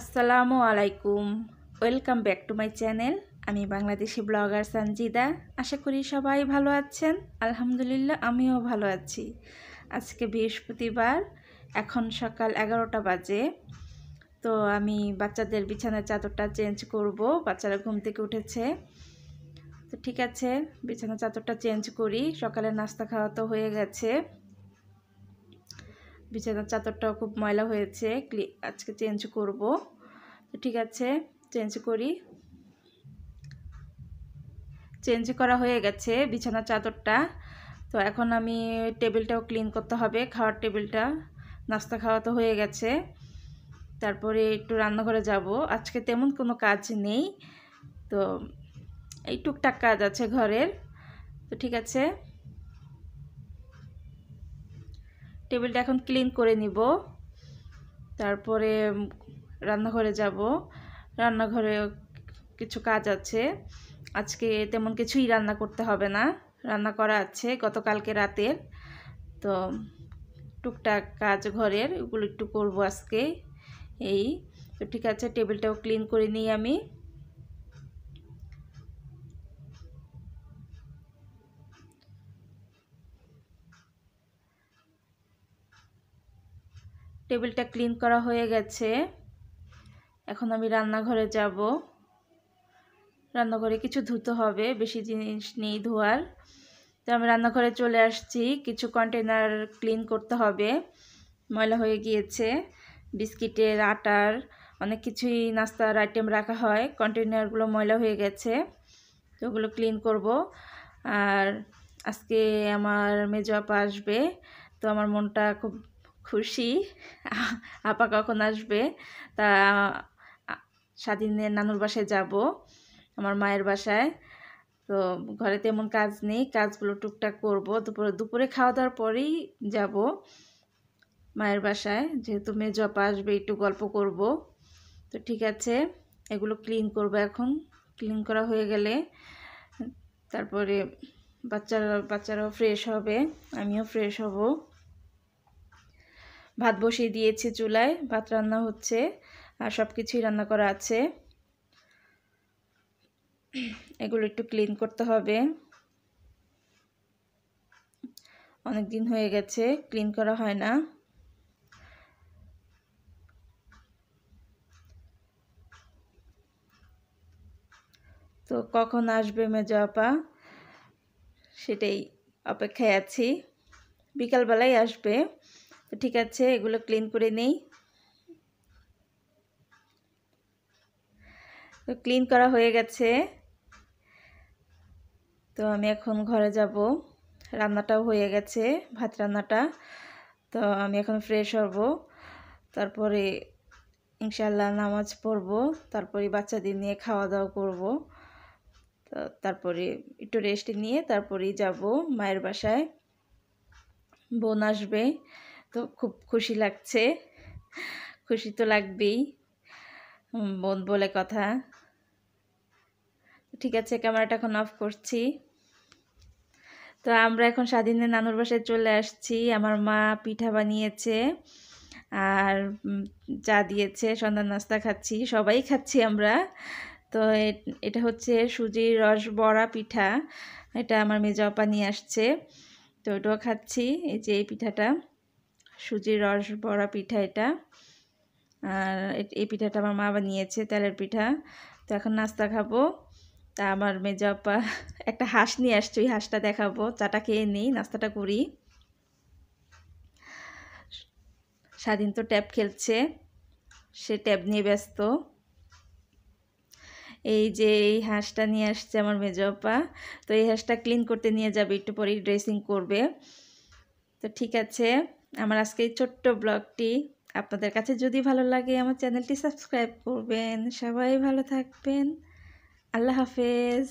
আসসালামু আলাইকুম welcome back to my channel আমি বাংলাদেশি ব্লগার সানজিদা আশা করি সবাই ভালো আছেন আলহামদুলিল্লাহ আমিও ভালো আছি আজকে বৃহস্পতিবার এখন সকাল এগারোটা বাজে তো আমি বাচ্চাদের বিছানার চাদরটা চেঞ্জ করব বাচ্চারা ঘুম থেকে উঠেছে তো ঠিক আছে বিছানার চাদরটা চেঞ্জ করি সকালের নাস্তা খাওয়া তো হয়ে গেছে বিছানার চাদরটাও খুব ময়লা হয়েছে আজকে চেঞ্জ করব তো ঠিক আছে চেঞ্জ করি চেঞ্জ করা হয়ে গেছে বিছানার চাদরটা তো এখন আমি টেবিলটাও ক্লিন করতে হবে খাওয়ার টেবিলটা নাস্তা খাওয়া তো হয়ে গেছে তারপরে একটু রান্নাঘরে যাব আজকে তেমন কোনো কাজ নেই তো এই টুকটাক কাজ আছে ঘরের তো ঠিক আছে টেবিলটা এখন ক্লিন করে নিব তারপরে রান্নাঘরে যাব রান্নাঘরে কিছু কাজ আছে আজকে তেমন কিছুই রান্না করতে হবে না রান্না করা আছে গতকালকে রাতের তো টুকটাক কাজ ঘরের ওগুলো একটু করবো আজকে এই তো ঠিক আছে টেবিলটাও ক্লিন করে নিই আমি টেবিলটা ক্লিন করা হয়ে গেছে এখন আমি রান্নাঘরে যাব রান্নাঘরে কিছু ধুতে হবে বেশি জিনিস নেই ধোয়ার তো আমি রান্নাঘরে চলে আসছি কিছু কন্টেনার ক্লিন করতে হবে ময়লা হয়ে গিয়েছে বিস্কিটের আটার অনেক কিছুই নাস্তার আইটেম রাখা হয় কন্টেনারগুলো ময়লা হয়ে গেছে তো ওগুলো ক্লিন করব আর আজকে আমার মেজো আপা আসবে তো আমার মনটা খুব খুশি আপা কখন আসবে তা স্বাধীনের নানুর বাসায় যাব আমার মায়ের বাসায় তো ঘরে তেমন কাজ নেই কাজগুলো টুকটাক করব দুপুরে দুপুরে খাওয়া দাওয়ার পরেই যাব মায়ের বাসায় যেহেতু মেয়ে জপ আসবে একটু গল্প করব তো ঠিক আছে এগুলো ক্লিন করব এখন ক্লিন করা হয়ে গেলে তারপরে বাচ্চারা বাচ্চারাও ফ্রেশ হবে আমিও ফ্রেশ হব ভাত বসিয়ে দিয়েছি চুলায় ভাত রান্না হচ্ছে আর সব কিছুই রান্না করা আছে এগুলো একটু ক্লিন করতে হবে অনেক দিন হয়ে গেছে ক্লিন করা হয় না তো কখন আসবে মেজো আপা সেটাই অপেক্ষায় আছি বিকালবেলায় আসবে তো ঠিক আছে এগুলো ক্লিন করে নেই তো ক্লিন করা হয়ে গেছে তো আমি এখন ঘরে যাব রান্নাটাও হয়ে গেছে ভাত রান্নাটা তো আমি এখন ফ্রেশ হব তারপরে ইনশাল্লাহ নামাজ পড়ব তারপরে বাচ্চাদের নিয়ে খাওয়া দাওয়া করব তো তারপরে একটু রেস্ট নিয়ে তারপরেই যাব মায়ের বাসায় বোন আসবে তো খুব খুশি লাগছে খুশি তো লাগবেই বোন বলে কথা ঠিক আছে ক্যামেরাটা এখন অফ করছি তো আমরা এখন স্বাধীনের নানুর বাসায় চলে আসছি আমার মা পিঠা বানিয়েছে আর চা দিয়েছে সন্ধ্যা নাস্তা খাচ্ছি সবাই খাচ্ছি আমরা তো এটা হচ্ছে সুজির রস বড়া পিঠা এটা আমার মেজাপা নিয়ে আসছে তো ওটাও খাচ্ছি এই যে এই পিঠাটা সুজির রস বড়া পিঠা এটা আর এই পিঠাটা আমার মা নিয়েছে তেলের পিঠা তো এখন নাস্তা খাবো তা আমার মেজাপা একটা হাঁস নিয়ে আসছে ওই হাঁসটা দেখাবো চাটা খেয়ে নিই নাস্তাটা করি স্বাধীন তো ট্যাব খেলছে সে ট্যাব নিয়ে ব্যস্ত এই যে এই হাঁসটা নিয়ে আসছে আমার মেজাপা তো এই হাঁসটা ক্লিন করতে নিয়ে যাবে একটু পরেই ড্রেসিং করবে তো ঠিক আছে আমার আজকে এই ছোট্ট ব্লগটি আপনাদের কাছে যদি ভালো লাগে আমার চ্যানেলটি সাবস্ক্রাইব করবেন সবাই ভালো থাকবেন আল্লাহ হাফেজ